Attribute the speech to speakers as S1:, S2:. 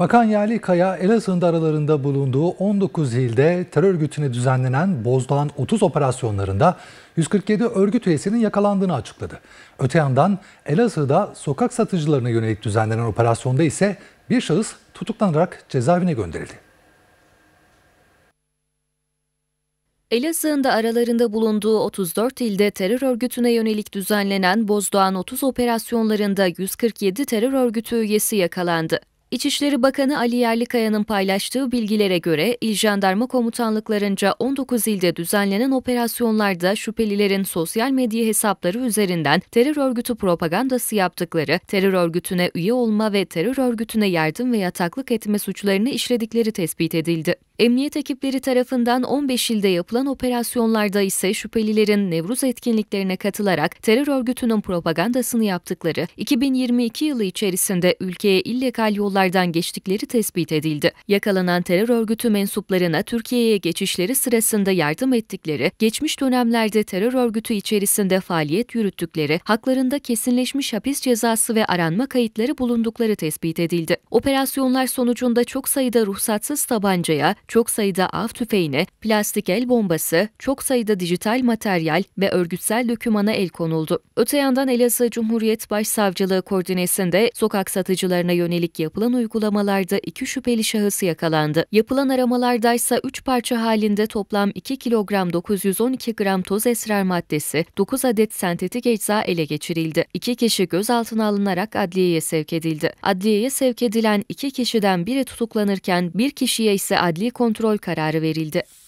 S1: Bakan Yali Kaya, Elazığ'ın aralarında bulunduğu 19 ilde terör örgütüne düzenlenen Bozdağ'ın 30 operasyonlarında 147 örgüt üyesinin yakalandığını açıkladı. Öte yandan Elazığ'da sokak satıcılarına yönelik düzenlenen operasyonda ise bir şahıs tutuklanarak cezaevine gönderildi.
S2: Elazığ'ın da aralarında bulunduğu 34 ilde terör örgütüne yönelik düzenlenen Bozdoğan 30 operasyonlarında 147 terör örgütü üyesi yakalandı. İçişleri Bakanı Ali Yerlikaya'nın paylaştığı bilgilere göre İl Jandarma Komutanlıklarınca 19 ilde düzenlenen operasyonlarda şüphelilerin sosyal medya hesapları üzerinden terör örgütü propagandası yaptıkları, terör örgütüne üye olma ve terör örgütüne yardım ve yataklık etme suçlarını işledikleri tespit edildi. Emniyet ekipleri tarafından 15 ilde yapılan operasyonlarda ise şüphelilerin Nevruz etkinliklerine katılarak terör örgütünün propagandasını yaptıkları, 2022 yılı içerisinde ülkeye illegal yollar toplantılardan geçtikleri tespit edildi. Yakalanan terör örgütü mensuplarına Türkiye'ye geçişleri sırasında yardım ettikleri, geçmiş dönemlerde terör örgütü içerisinde faaliyet yürüttükleri, haklarında kesinleşmiş hapis cezası ve aranma kayıtları bulundukları tespit edildi. Operasyonlar sonucunda çok sayıda ruhsatsız tabancaya, çok sayıda av tüfeğine, plastik el bombası, çok sayıda dijital materyal ve örgütsel dökümana el konuldu. Öte yandan Elazığ Cumhuriyet Başsavcılığı koordinesinde sokak satıcılarına yönelik yapılan yapılan uygulamalarda iki şüpheli şahısı yakalandı. Yapılan aramalarda ise 3 parça halinde toplam 2 kilogram 912 gram toz esrar maddesi, 9 adet sentetik ecza ele geçirildi. İki kişi gözaltına alınarak adliyeye sevk edildi. Adliyeye sevk edilen iki kişiden biri tutuklanırken bir kişiye ise adli kontrol kararı verildi.